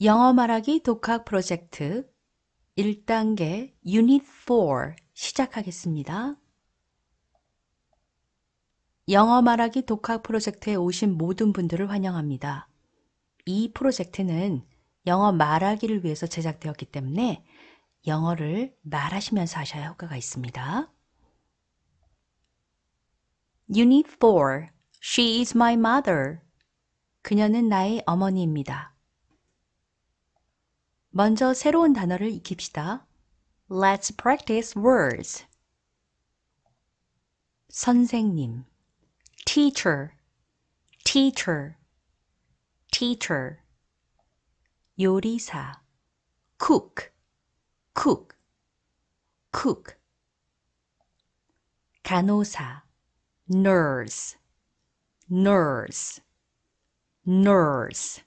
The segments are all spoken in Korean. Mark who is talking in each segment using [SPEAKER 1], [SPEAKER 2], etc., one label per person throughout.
[SPEAKER 1] 영어 말하기 독학 프로젝트 1단계 유닛 4 시작하겠습니다. 영어 말하기 독학 프로젝트에 오신 모든 분들을 환영합니다. 이 프로젝트는 영어 말하기를 위해서 제작되었기 때문에 영어를 말하시면서 하셔야 효과가 있습니다. 유닛 4 She is my mother. 그녀는 나의 어머니입니다. 먼저 새로운 단어를 익힙시다. Let's practice words. 선생님 teacher teacher teacher 요리사 cook cook cook 간호사 nurse nurse nurse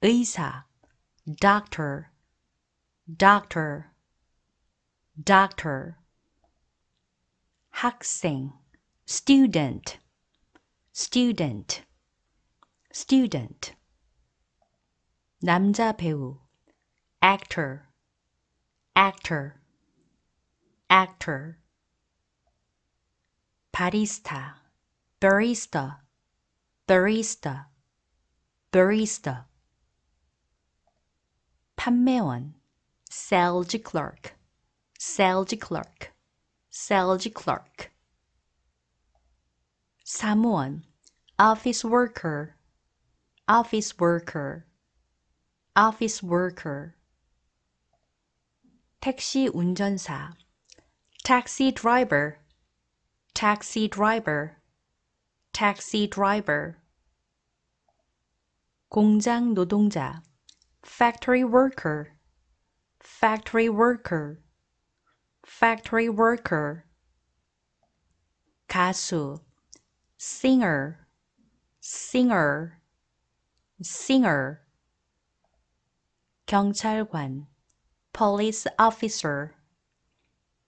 [SPEAKER 1] 의사 doctor, doctor, doctor. 학생, student, student, student. 남자 배우, actor, actor, actor. barista, barista, barista, barista. 판매원 sales clerk, sales clerk, sales clerk. 사무원 office worker, office worker, office worker. 택시 운전사 taxi driver, taxi driver, taxi driver. 공장 노동자 factory worker factory worker factory worker 가수 singer singer singer 경찰관 police officer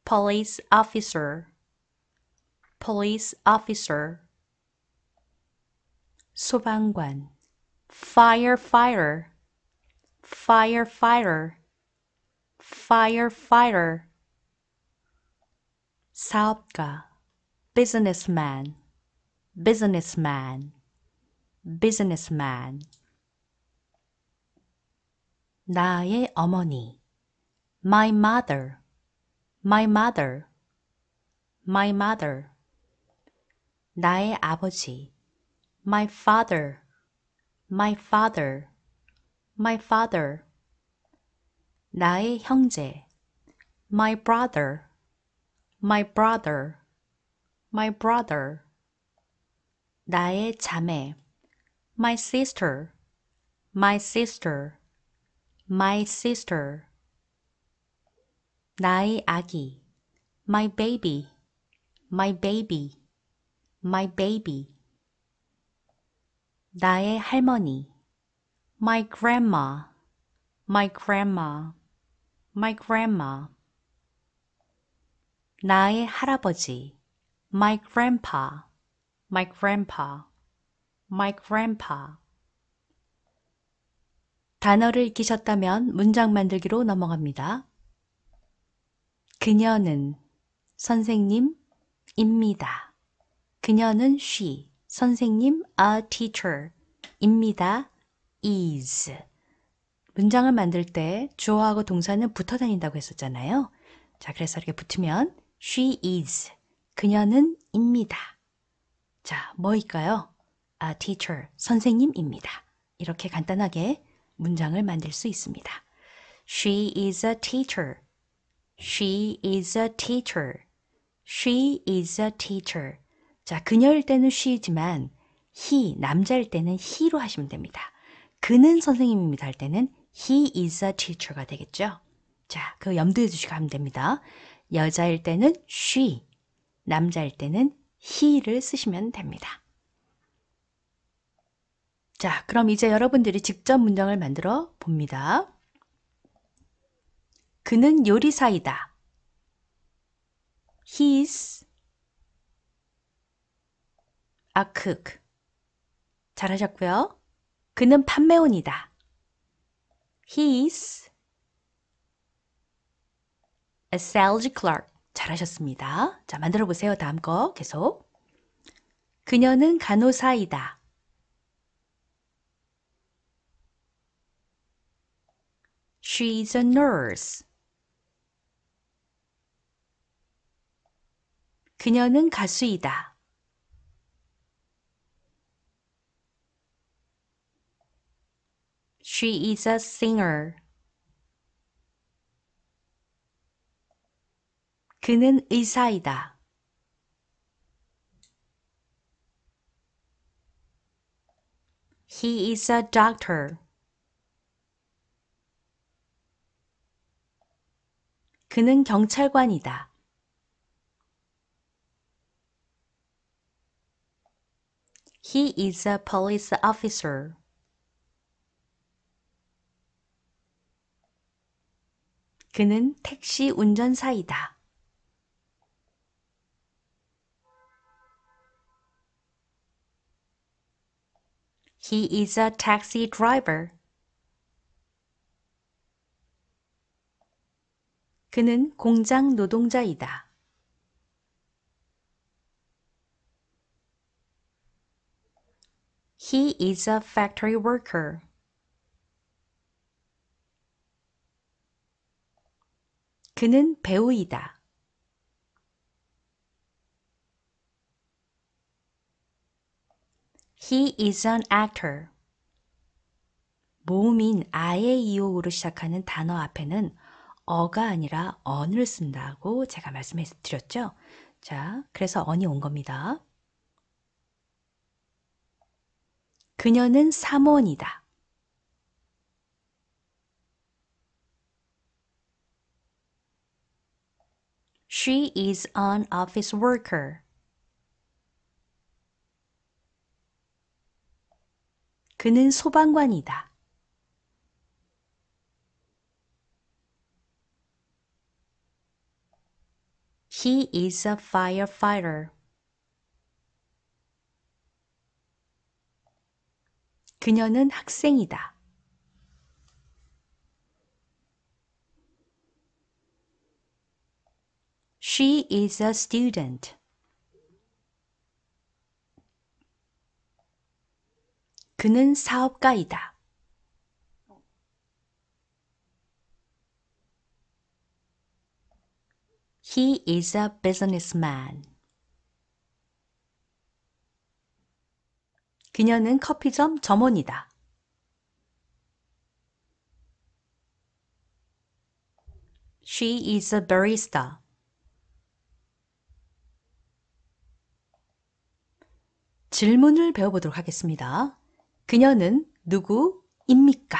[SPEAKER 1] police officer police officer 소방관 firefighter firefighter firefighter 사업가 businessman businessman businessman 나의 어머니 my mother my mother my mother 나의 아버지 my father my father my father 나의 형제 my brother my brother my brother 나의 자매 my sister my sister my sister 나의 아기 my baby my baby my baby 나의 할머니 my grandma, my grandma, my grandma. 나의 할아버지, my grandpa, my grandpa, my grandpa. 단어를 익히셨다면 문장 만들기로 넘어갑니다. 그녀는 선생님입니다. 그녀는 she, 선생님 a teacher입니다. is. 문장을 만들 때 주어하고 동사는 붙어 다닌다고 했었잖아요. 자, 그래서 이렇게 붙으면 she is. 그녀는 입니다. 자, 뭐일까요? a teacher, 선생님입니다. 이렇게 간단하게 문장을 만들 수 있습니다. She is a teacher. She is a teacher. She is a teacher. 자, 그녀일 때는 she지만 he, 남자일 때는 he로 하시면 됩니다. 그는 선생님입니다 할 때는 he is a teacher가 되겠죠. 자, 그 염두에 두시고 하면 됩니다. 여자일 때는 she, 남자일 때는 he를 쓰시면 됩니다. 자, 그럼 이제 여러분들이 직접 문장을 만들어 봅니다. 그는 요리사이다. He is a cook. 잘하셨고요. 그는 판매원이다. He is a sales clerk. 잘하셨습니다. 자, 만들어 보세요. 다음 거 계속. 그녀는 간호사이다. She is a nurse. 그녀는 가수이다. She is a singer. 그는 의사이다. He is a doctor. 그는 경찰관이다. He is a police officer. 그는 택시 운전사이다. He is a taxi driver. 그는 공장 노동자이다. He is a factory worker. 그는 배우이다. He is an actor. 모음인 아의 이오로 시작하는 단어 앞에는 어가 아니라 언을 쓴다고 제가 말씀 드렸죠. 자, 그래서 언이 온 겁니다. 그녀는 사모원이다. She is an office worker. 그는 소방관이다. He is a firefighter. 그녀는 학생이다. She is a student. 그는 사업가이다. He is a businessman. 그녀는 커피점 점원이다. She is a barista. 질문을 배워보도록 하겠습니다. 그녀는 누구입니까?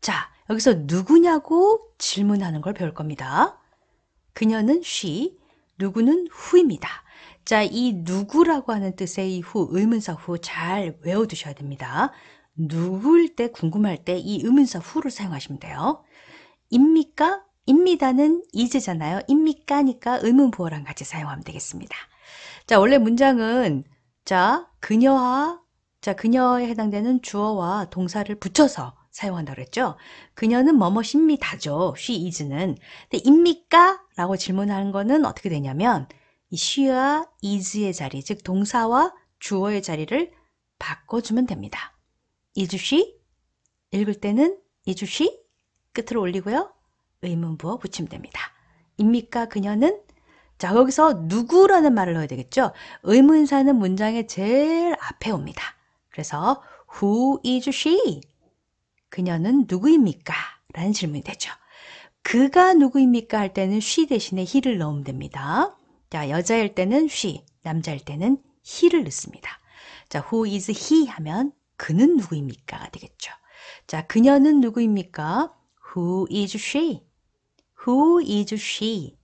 [SPEAKER 1] 자, 여기서 누구냐고 질문하는 걸 배울 겁니다. 그녀는 she, 누구는 who입니다. 자, 이 누구라고 하는 뜻의 이 who, 의문사 who 잘 외워두셔야 됩니다. 누구일 때 궁금할 때 이 의문사 who를 사용하시면 돼요. 입니까? 입니다는 이제잖아요. 입니까니까 의문 부호랑 같이 사용하면 되겠습니다. 자, 원래 문장은 자, 그녀와 자, 그녀에 해당되는 주어와 동사를 붙여서 사용한다고 그랬죠? 그녀는 뭐뭐십니다죠. she is는. 근데 입니까? 라고 질문하는 거는 어떻게 되냐면 이 she와 is의 자리, 즉 동사와 주어의 자리를 바꿔주면 됩니다. is she? 읽을 때는 is she? 끝으로 올리고요. 의문부어 붙이면 됩니다. 입니까? 그녀는 자, 거기서 누구라는 말을 넣어야 되겠죠? 의문사는 문장의 제일 앞에 옵니다. 그래서 who is she? 그녀는 누구입니까? 라는 질문이 되죠. 그가 누구입니까? 할 때는 she 대신에 he를 넣으면 됩니다. 자, 여자일 때는 she, 남자일 때는 he를 넣습니다. 자, who is he 하면 그는 누구입니까? 가 되겠죠. 자, 그녀는 누구입니까? Who is she? Who is she?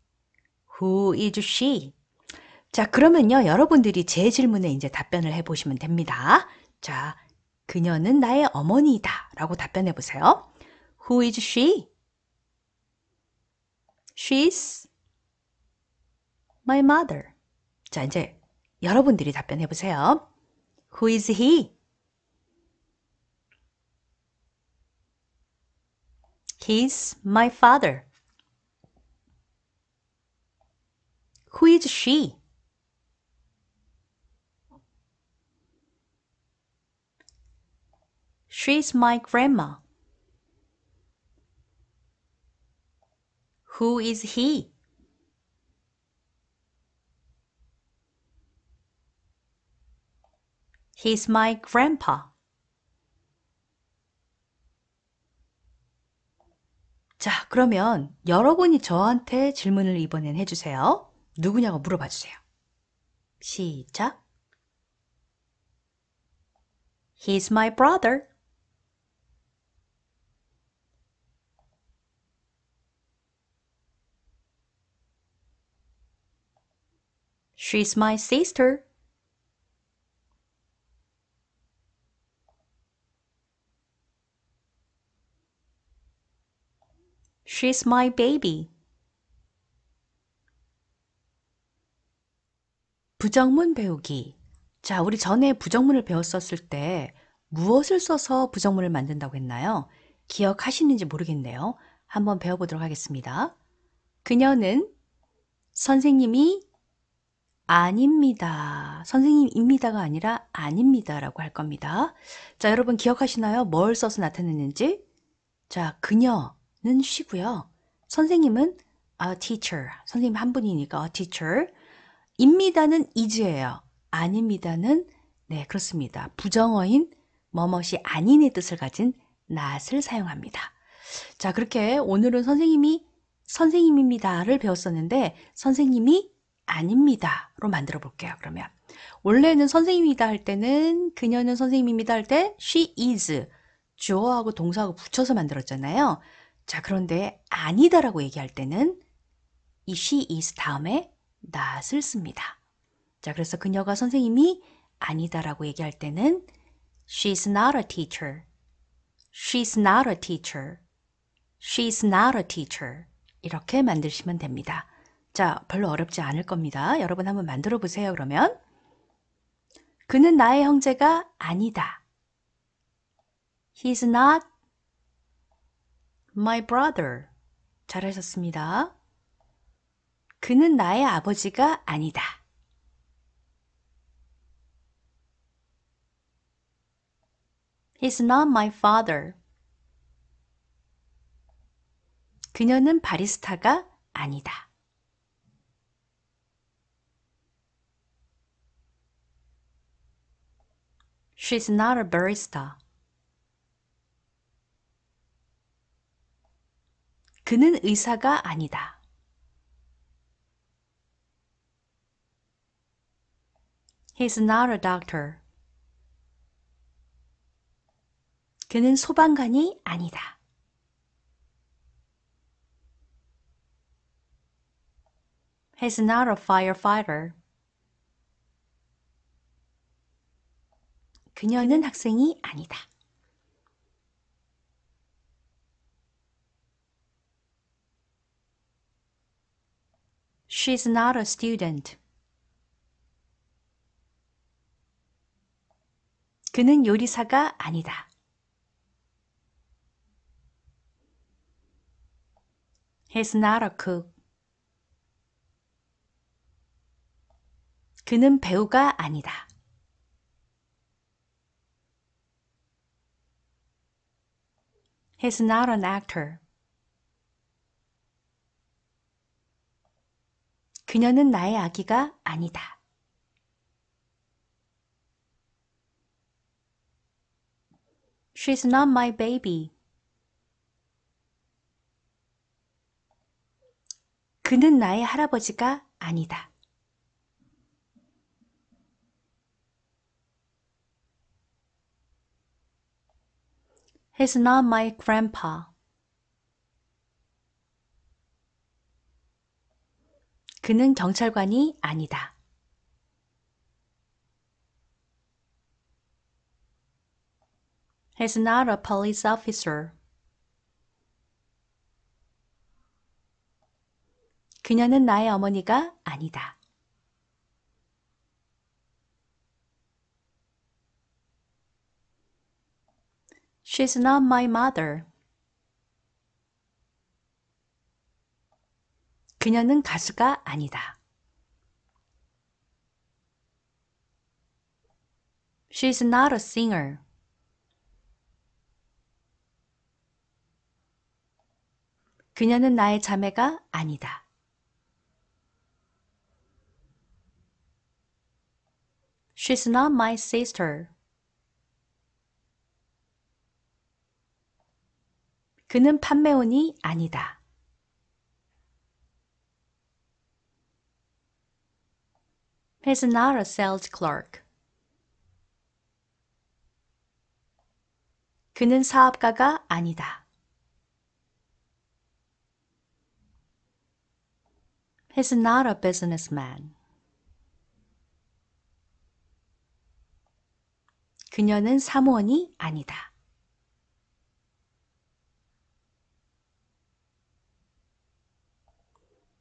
[SPEAKER 1] Who is she? 자, 그러면요. 여러분들이 제 질문에 이제 답변을 해보시면 됩니다. 자, 그녀는 나의 어머니다 라고 답변해 보세요. Who is she? She's my mother. 자, 이제 여러분들이 답변해 보세요. Who is he? He's my father. Who is she? She's my grandma. Who is he? He's my grandpa. 자, 그러면 여러분이 저한테 질문을 이번엔 해주세요. 누구냐고 물어봐 주세요. 시작. He's my brother. She's my sister. She's my baby. 부정문 배우기. 자, 우리 전에 부정문을 배웠었을 때 무엇을 써서 부정문을 만든다고 했나요? 기억하시는지 모르겠네요. 한번 배워보도록 하겠습니다. 그녀는 선생님이 아닙니다. 선생님입니다가 아니라 아닙니다라고 할 겁니다. 자, 여러분 기억하시나요? 뭘 써서 나타냈는지? 자, 그녀는 쉬고요. 선생님은 a teacher. 선생님 한 분이니까 a teacher. 입니다는 이즈예요. 아닙니다는 네 그렇습니다. 부정어인 머뭇이 아닌의 뜻을 가진 not을 사용합니다. 자 그렇게 오늘은 선생님이 선생님입니다를 배웠었는데 선생님이 아닙니다로 만들어 볼게요. 그러면 원래는 선생님이다 할 때는 그녀는 선생님입니다 할 때 she is 주어하고 동사하고 붙여서 만들었잖아요. 자 그런데 아니다라고 얘기할 때는 이 she is 다음에 not을 씁니다. 자, 그래서 그녀가 선생님이 아니다라고 얘기할 때는 she's not a teacher. she's not a teacher. she's not a teacher. 이렇게 만드시면 됩니다. 자, 별로 어렵지 않을 겁니다. 여러분 한번 만들어 보세요. 그러면 그는 나의 형제가 아니다. He's not my brother. 잘하셨습니다. 그는 나의 아버지가 아니다. He's not my father. 그녀는 바리스타가 아니다. She's not a barista.
[SPEAKER 2] 그는 의사가 아니다. He's
[SPEAKER 1] not a doctor. 그는 소방관이 아니다. He's not a firefighter. 그녀는 학생이 아니다. She's not a student. 그는 요리사가 아니다. h 스나 n 크 그는 배우가 아니다. h 스나 not a 그녀는 나의 아기가 아니다. She's not my baby. 그는 나의 할아버지가 아니다. He's not my grandpa. 그는 경찰관이 아니다. He's not a police officer. 그녀는 나의 어머니가 아니다. She's not my mother. 그녀는 가수가 아니다. She's not a singer. 그녀는 나의 자매가 아니다. She's not my sister. 그는 판매원이
[SPEAKER 2] 아니다.
[SPEAKER 1] He's not a sales clerk. 그는 사업가가 아니다. He's not a businessman. 그녀는 사무원이 아니다.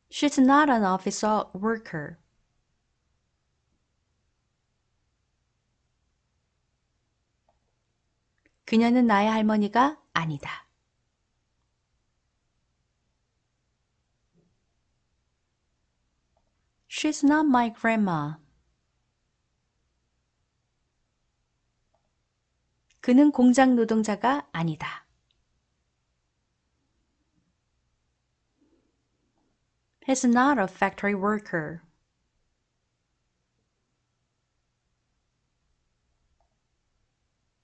[SPEAKER 1] She's not an office worker. 그녀는 나의 할머니가 아니다. She's not my grandma. 그는 공장 노동자가 아니다. He's not a factory worker.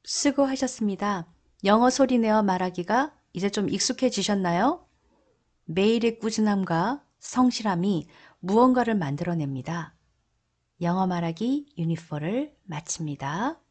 [SPEAKER 1] 수고하셨습니다. 영어 소리내어 말하기가 이제 좀 익숙해지셨나요? 매일의 꾸준함과 성실함이 무언가를 만들어냅니다. 영어 말하기 유니퍼를 마칩니다.